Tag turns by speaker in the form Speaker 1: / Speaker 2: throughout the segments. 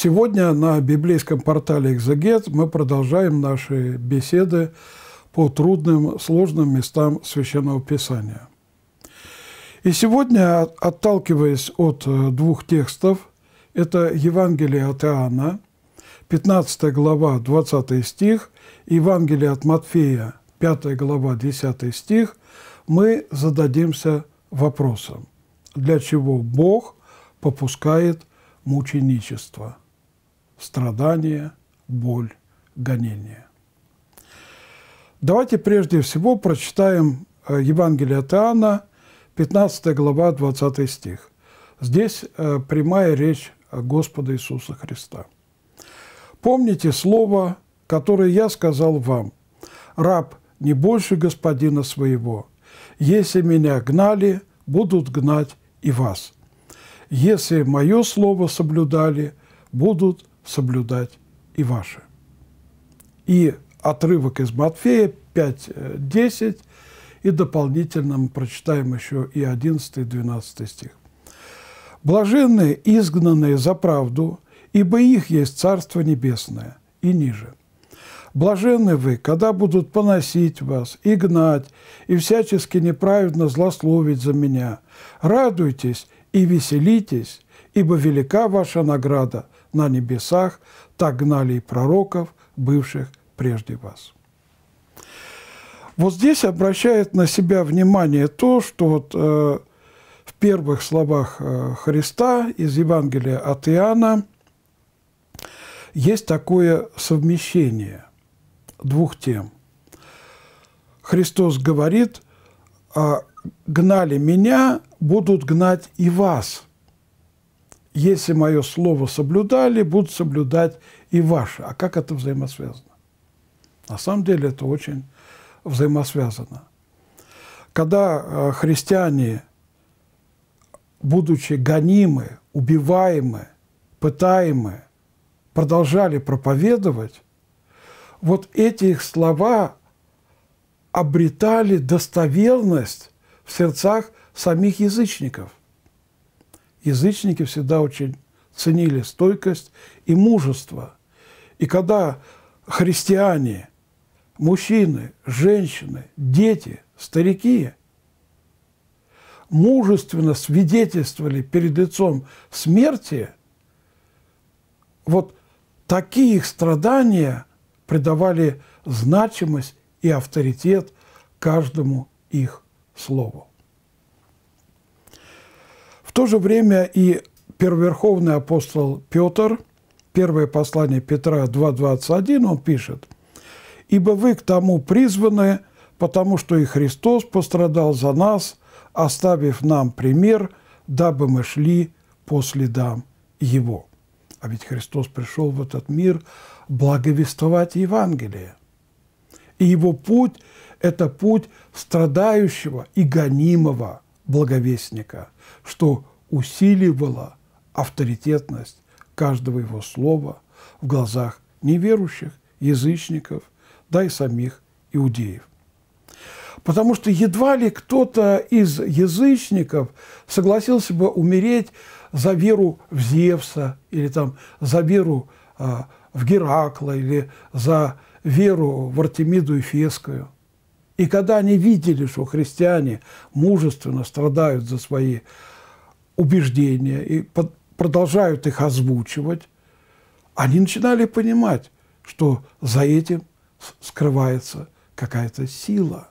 Speaker 1: Сегодня на библейском портале «Экзегет» мы продолжаем наши беседы по трудным, сложным местам Священного Писания. И сегодня, отталкиваясь от э, двух текстов, это Евангелие от Иоанна, 15 глава, 20 стих, Евангелие от Матфея, 5 глава, 10 стих, мы зададимся вопросом, для чего Бог попускает мученичество – страдания, боль, гонения. Давайте прежде всего прочитаем э, Евангелие от Иоанна, 15 глава, 20 стих. Здесь э, прямая речь Господа Иисуса Христа. «Помните слово, которое я сказал вам, раб не больше господина своего. Если меня гнали, будут гнать и вас. Если мое слово соблюдали, будут соблюдать и ваши. И отрывок из Матфея 5.10, э, и дополнительно мы прочитаем еще и 11 и 12 стих. «Блаженные, изгнанные за правду, ибо их есть Царство Небесное» и ниже. «Блаженны вы, когда будут поносить вас и гнать, и всячески неправедно злословить за меня. Радуйтесь и веселитесь, ибо велика ваша награда – на небесах, так гнали и пророков, бывших прежде вас». Вот здесь обращает на себя внимание то, что вот э, в первых словах э, Христа из Евангелия от Иоанна есть такое совмещение двух тем. Христос говорит, «А гнали меня, будут гнать и вас если мое слово соблюдали, будут соблюдать и ваше. А как это взаимосвязано? На самом деле это очень взаимосвязано. Когда э, христиане, будучи гонимы, убиваемы, пытаемы, продолжали проповедовать, вот эти их слова обретали достоверность в сердцах самих язычников язычники всегда очень ценили стойкость и мужество. И когда христиане, мужчины, женщины, дети, старики мужественно свидетельствовали перед лицом смерти, вот такие их страдания придавали значимость и авторитет каждому их слову то же время и первоверховный апостол Петр, первое послание Петра 2.21, он пишет, «Ибо вы к тому призваны, потому что и Христос пострадал за нас, оставив нам пример, дабы мы шли по следам Его». А ведь Христос пришел в этот мир благовествовать Евангелие. И его путь – это путь страдающего и гонимого благовестника – что усиливало авторитетность каждого его слова в глазах неверующих, язычников, да и самих иудеев. Потому что едва ли кто-то из язычников согласился бы умереть за веру в Зевса, или там, за веру а, в Геракла, или за веру в Артемиду и Фескую – и когда они видели, что христиане мужественно страдают за свои убеждения и продолжают их озвучивать, они начинали понимать, что за этим скрывается какая-то сила,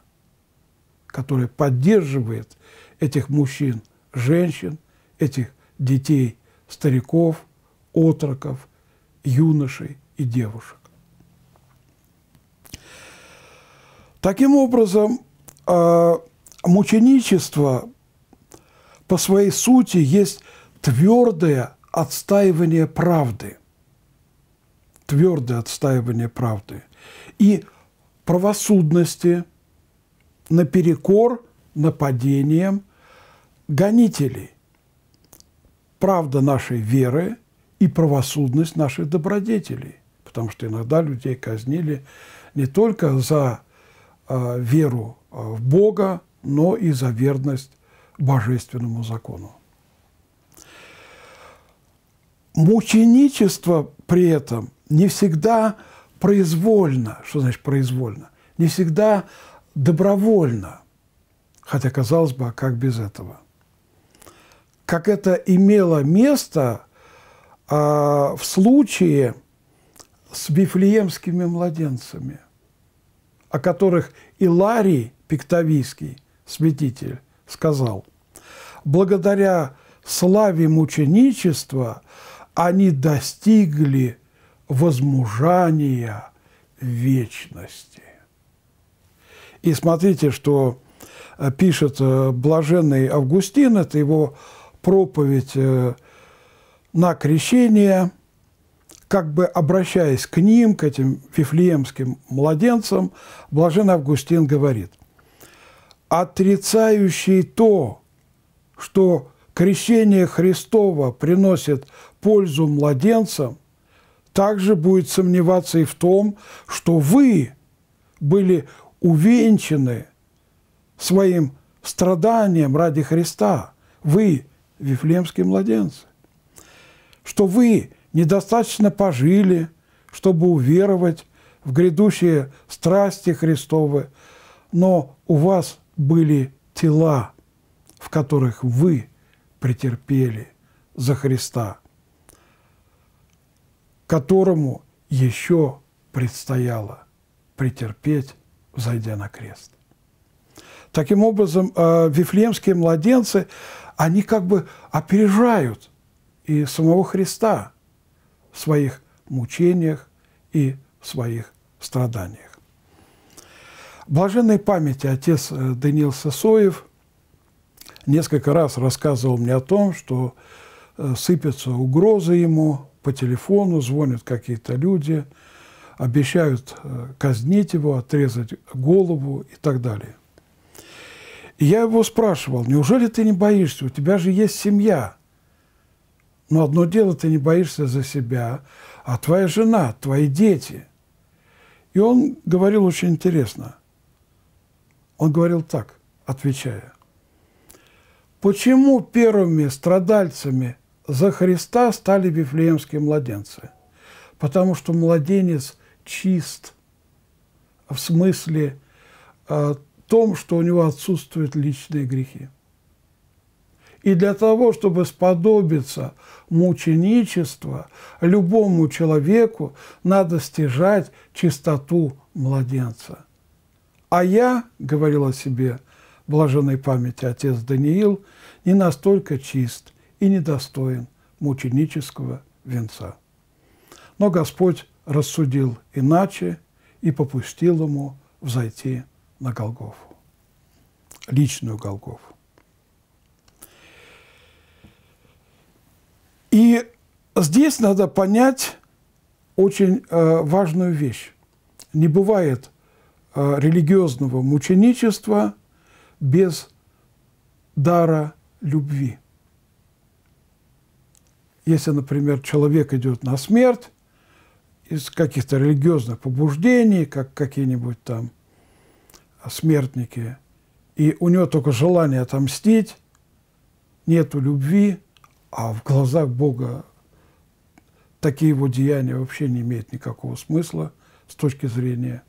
Speaker 1: которая поддерживает этих мужчин, женщин, этих детей, стариков, отроков, юношей и девушек. Таким образом, а, мученичество по своей сути есть твердое отстаивание правды. Твердое отстаивание правды. И правосудности наперекор нападением гонителей. Правда нашей веры и правосудность наших добродетелей. Потому что иногда людей казнили не только за Э, веру э, в Бога, но и за верность божественному закону. Мученичество при этом не всегда произвольно, что значит произвольно, не всегда добровольно, хотя, казалось бы, а как без этого? Как это имело место а, в случае с вифлеемскими младенцами – о которых Иларий Пиктовийский, святитель, сказал, «Благодаря славе мученичества они достигли возмужания вечности». И смотрите, что э, пишет э, блаженный Августин, это его проповедь э, на крещение – как бы обращаясь к ним, к этим вифлеемским младенцам, Блажен Августин говорит, отрицающий то, что крещение Христова приносит пользу младенцам, также будет сомневаться и в том, что вы были увенчаны своим страданием ради Христа, вы, вифлеемские младенцы, что вы недостаточно пожили, чтобы уверовать в грядущие страсти Христовы, но у вас были тела, в которых вы претерпели за Христа, которому еще предстояло претерпеть, зайдя на крест. Таким образом, э, вифлеемские младенцы, они как бы опережают и самого Христа – в своих мучениях и в своих страданиях. Блаженной памяти отец э, Даниил Сосоев несколько раз рассказывал мне о том, что э, сыпятся угрозы ему по телефону, звонят какие-то люди, обещают э, казнить его, отрезать голову и так далее. И я его спрашивал, неужели ты не боишься, у тебя же есть семья – но одно дело, ты не боишься за себя, а твоя жена, твои дети. И он говорил очень интересно. Он говорил так, отвечая. Почему первыми страдальцами за Христа стали вифлеемские младенцы? Потому что младенец чист в смысле э, том, что у него отсутствуют личные грехи. И для того, чтобы сподобиться мученичества, любому человеку надо стяжать чистоту младенца. А я, говорил о себе блаженной памяти отец Даниил, не настолько чист и недостоин мученического венца. Но Господь рассудил иначе и попустил ему взойти на Голгофу, личную Голгофу. И здесь надо понять очень э, важную вещь. Не бывает э, религиозного мученичества без дара любви. Если, например, человек идет на смерть из каких-то религиозных побуждений, как какие-нибудь там смертники, и у него только желание отомстить, нету любви – а в глазах Бога такие его деяния вообще не имеют никакого смысла с точки зрения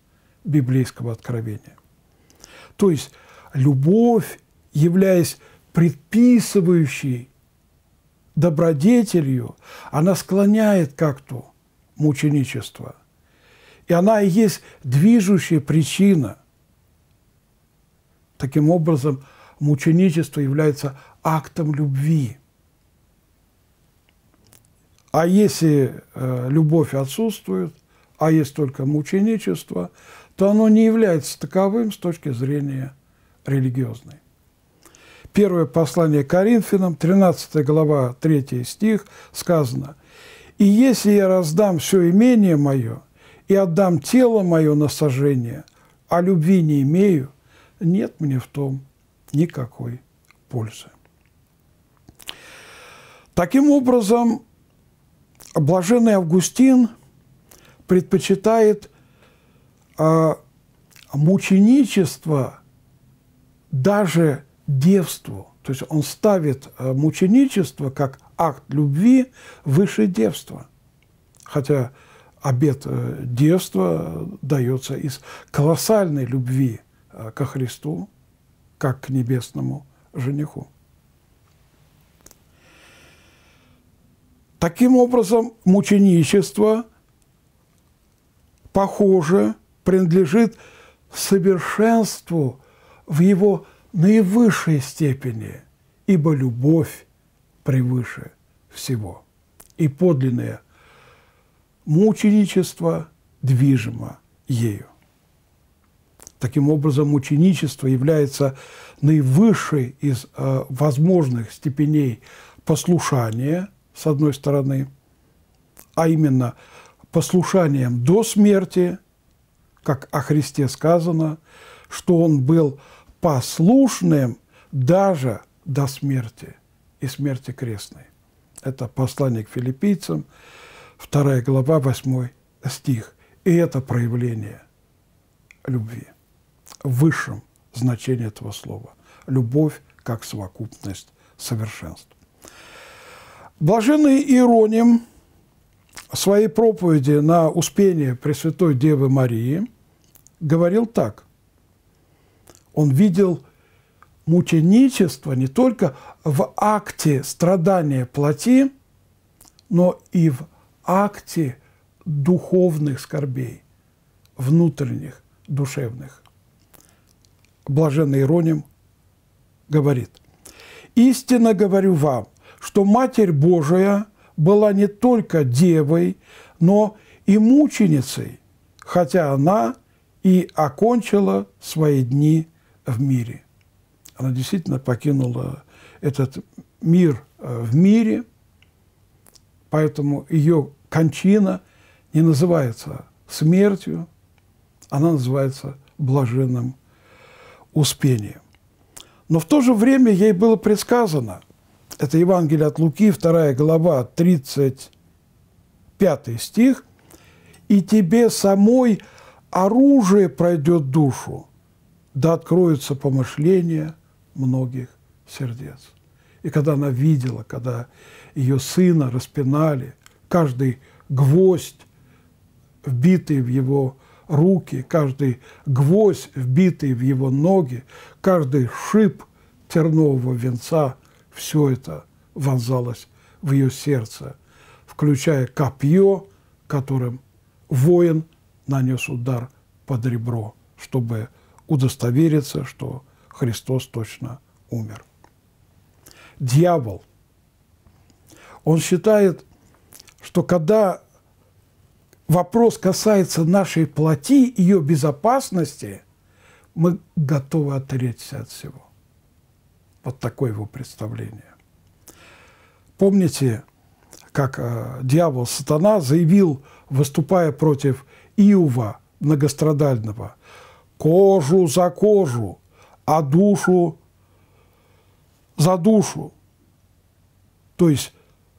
Speaker 1: библейского откровения. То есть любовь, являясь предписывающей добродетелью, она склоняет как то мученичество, И она и есть движущая причина. Таким образом, мученичество является актом любви – а если э, любовь отсутствует, а есть только мученичество, то оно не является таковым с точки зрения религиозной. Первое послание Коринфянам, 13 глава, 3 стих, сказано «И если я раздам все имение мое и отдам тело мое на сожжение, а любви не имею, нет мне в том никакой пользы». Таким образом, Блаженный Августин предпочитает э, мученичество даже девству. То есть он ставит а, мученичество как акт любви выше девства. Хотя обет э, девства дается из колоссальной любви а, ко Христу, как к небесному жениху. Таким образом, мученичество, похоже, принадлежит совершенству в его наивысшей степени, ибо любовь превыше всего. И подлинное мученичество движимо ею. Таким образом, мученичество является наивысшей из э, возможных степеней послушания – с одной стороны, а именно послушанием до смерти, как о Христе сказано, что Он был послушным даже до смерти и смерти крестной. Это послание к филиппийцам, 2 глава, 8 стих. И это проявление любви в высшем значении этого слова. Любовь как совокупность совершенства. Блаженный Иероним в своей проповеди на Успение Пресвятой Девы Марии говорил так. Он видел мученичество не только в акте страдания плоти, но и в акте духовных скорбей, внутренних, душевных. Блаженный Ироним говорит, «Истинно говорю вам, что Матерь Божия была не только девой, но и мученицей, хотя она и окончила свои дни в мире. Она действительно покинула этот мир э, в мире, поэтому ее кончина не называется смертью, она называется блаженным успением. Но в то же время ей было предсказано – это Евангелие от Луки, 2 глава, 35 стих. «И тебе самой оружие пройдет душу, да откроются помышления многих сердец». И когда она видела, когда ее сына распинали, каждый гвоздь, вбитый в его руки, каждый гвоздь, вбитый в его ноги, каждый шип тернового венца – все это вонзалось в ее сердце, включая копье, которым воин нанес удар под ребро, чтобы удостовериться, что Христос точно умер. Дьявол. Он считает, что когда вопрос касается нашей плоти, ее безопасности, мы готовы отречься от всего. Вот такое его представление. Помните, как э, дьявол Сатана заявил, выступая против Иова многострадального, «Кожу за кожу, а душу за душу». То есть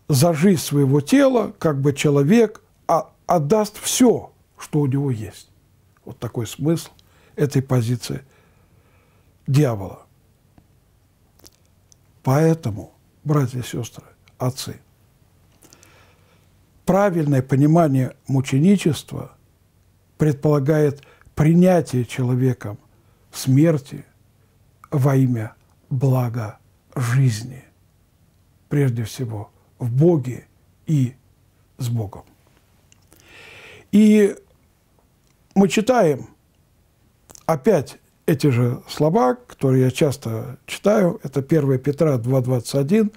Speaker 1: за жизнь своего тела как бы человек а, отдаст все, что у него есть. Вот такой смысл этой позиции дьявола. Поэтому, братья и сестры, отцы, правильное понимание мученичества предполагает принятие человеком смерти во имя блага жизни, прежде всего в Боге и с Богом. И мы читаем опять эти же слова, которые я часто читаю, это 1 Петра 2.21,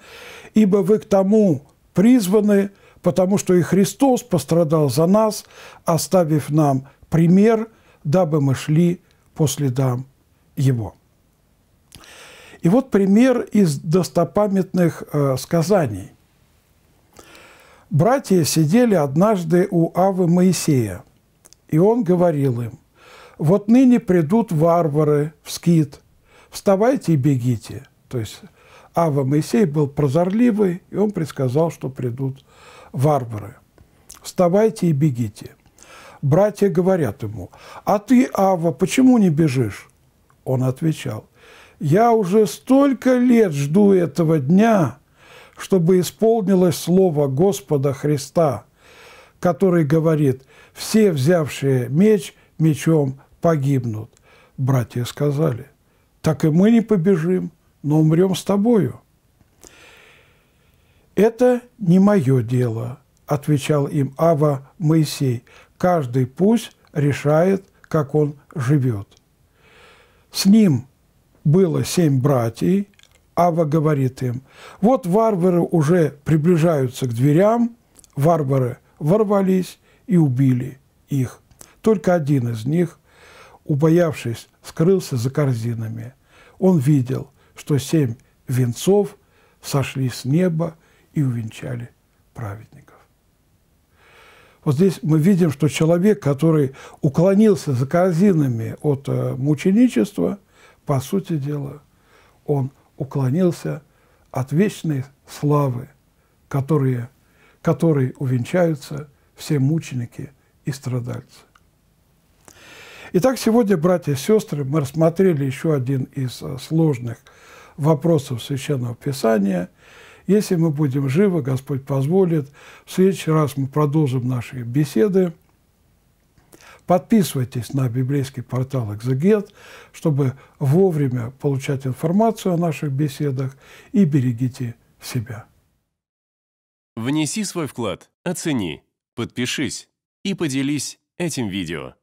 Speaker 1: «Ибо вы к тому призваны, потому что и Христос пострадал за нас, оставив нам пример, дабы мы шли по следам Его». И вот пример из достопамятных э, сказаний. Братья сидели однажды у Авы Моисея, и он говорил им, вот ныне придут варвары в скит, вставайте и бегите. То есть Ава Моисей был прозорливый, и он предсказал, что придут варвары. Вставайте и бегите. Братья говорят ему, а ты, Ава, почему не бежишь? Он отвечал, я уже столько лет жду этого дня, чтобы исполнилось слово Господа Христа, который говорит, все взявшие меч – мечом погибнут. Братья сказали, так и мы не побежим, но умрем с тобою. Это не мое дело, отвечал им Ава Моисей. Каждый пусть решает, как он живет. С ним было семь братьев, Ава говорит им, вот варвары уже приближаются к дверям, варвары ворвались и убили их. Только один из них, убоявшись, скрылся за корзинами. Он видел, что семь венцов сошли с неба и увенчали праведников. Вот здесь мы видим, что человек, который уклонился за корзинами от э, мученичества, по сути дела, он уклонился от вечной славы, которые, которой увенчаются все мученики и страдальцы. Итак, сегодня, братья и сестры, мы рассмотрели еще один из э, сложных вопросов Священного Писания. Если мы будем живы, Господь позволит, в следующий раз мы продолжим наши беседы. Подписывайтесь на библейский портал «Экзегет», чтобы вовремя получать информацию о наших беседах и берегите себя. Внеси свой вклад, оцени, подпишись и поделись этим видео.